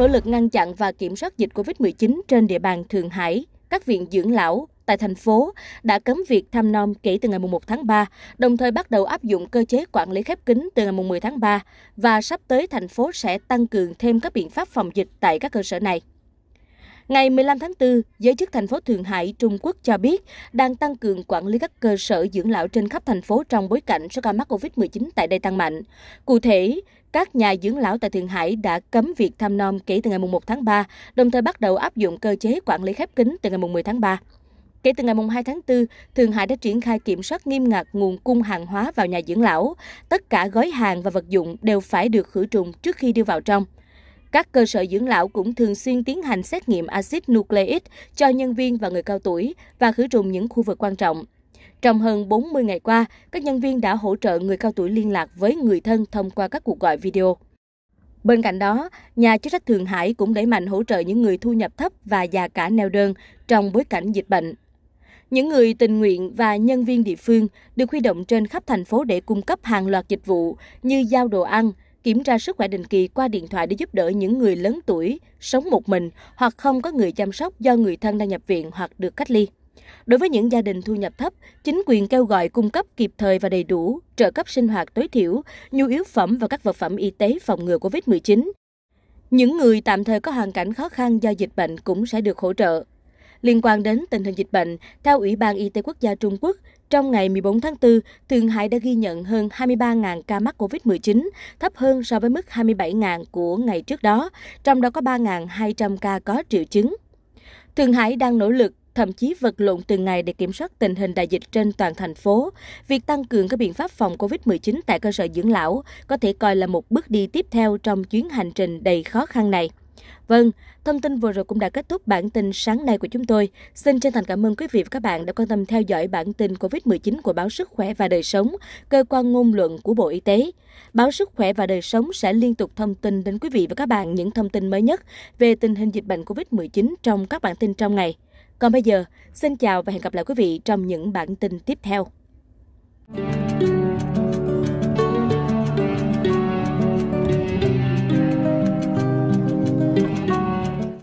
nỗ lực ngăn chặn và kiểm soát dịch covid 19 trên địa bàn thượng hải các viện dưỡng lão tại thành phố đã cấm việc thăm nom kể từ ngày 1 tháng 3, đồng thời bắt đầu áp dụng cơ chế quản lý khép kín từ ngày 10 tháng 3 và sắp tới thành phố sẽ tăng cường thêm các biện pháp phòng dịch tại các cơ sở này. Ngày 15 tháng 4, giới chức thành phố Thượng Hải, Trung Quốc cho biết đang tăng cường quản lý các cơ sở dưỡng lão trên khắp thành phố trong bối cảnh số ca mắc COVID-19 tại đây tăng mạnh. Cụ thể, các nhà dưỡng lão tại Thượng Hải đã cấm việc thăm nom kể từ ngày 1 tháng 3, đồng thời bắt đầu áp dụng cơ chế quản lý khép kín từ ngày 10 tháng 3. Kể từ ngày 2 tháng 4, Thượng Hải đã triển khai kiểm soát nghiêm ngặt nguồn cung hàng hóa vào nhà dưỡng lão. Tất cả gói hàng và vật dụng đều phải được khử trùng trước khi đưa vào trong. Các cơ sở dưỡng lão cũng thường xuyên tiến hành xét nghiệm axit nucleic cho nhân viên và người cao tuổi và khử trùng những khu vực quan trọng. Trong hơn 40 ngày qua, các nhân viên đã hỗ trợ người cao tuổi liên lạc với người thân thông qua các cuộc gọi video. Bên cạnh đó, nhà chức trách Thượng Hải cũng đẩy mạnh hỗ trợ những người thu nhập thấp và già cả neo đơn trong bối cảnh dịch bệnh. Những người tình nguyện và nhân viên địa phương được huy động trên khắp thành phố để cung cấp hàng loạt dịch vụ như giao đồ ăn, kiểm tra sức khỏe định kỳ qua điện thoại để giúp đỡ những người lớn tuổi, sống một mình hoặc không có người chăm sóc do người thân đang nhập viện hoặc được cách ly. Đối với những gia đình thu nhập thấp, chính quyền kêu gọi cung cấp kịp thời và đầy đủ trợ cấp sinh hoạt tối thiểu, nhu yếu phẩm và các vật phẩm y tế phòng ngừa COVID-19. Những người tạm thời có hoàn cảnh khó khăn do dịch bệnh cũng sẽ được hỗ trợ. Liên quan đến tình hình dịch bệnh, theo Ủy ban Y tế Quốc gia Trung Quốc, trong ngày 14 tháng 4, Thượng Hải đã ghi nhận hơn 23.000 ca mắc COVID-19, thấp hơn so với mức 27.000 của ngày trước đó, trong đó có 3.200 ca có triệu chứng. Thượng Hải đang nỗ lực thậm chí vật lộn từng ngày để kiểm soát tình hình đại dịch trên toàn thành phố, việc tăng cường các biện pháp phòng COVID-19 tại cơ sở dưỡng lão có thể coi là một bước đi tiếp theo trong chuyến hành trình đầy khó khăn này. Vâng, thông tin vừa rồi cũng đã kết thúc bản tin sáng nay của chúng tôi. Xin chân thành cảm ơn quý vị và các bạn đã quan tâm theo dõi bản tin COVID-19 của Báo Sức Khỏe và Đời Sống, cơ quan ngôn luận của Bộ Y tế. Báo Sức Khỏe và Đời Sống sẽ liên tục thông tin đến quý vị và các bạn những thông tin mới nhất về tình hình dịch bệnh COVID-19 trong các bản tin trong ngày. Còn bây giờ, xin chào và hẹn gặp lại quý vị trong những bản tin tiếp theo.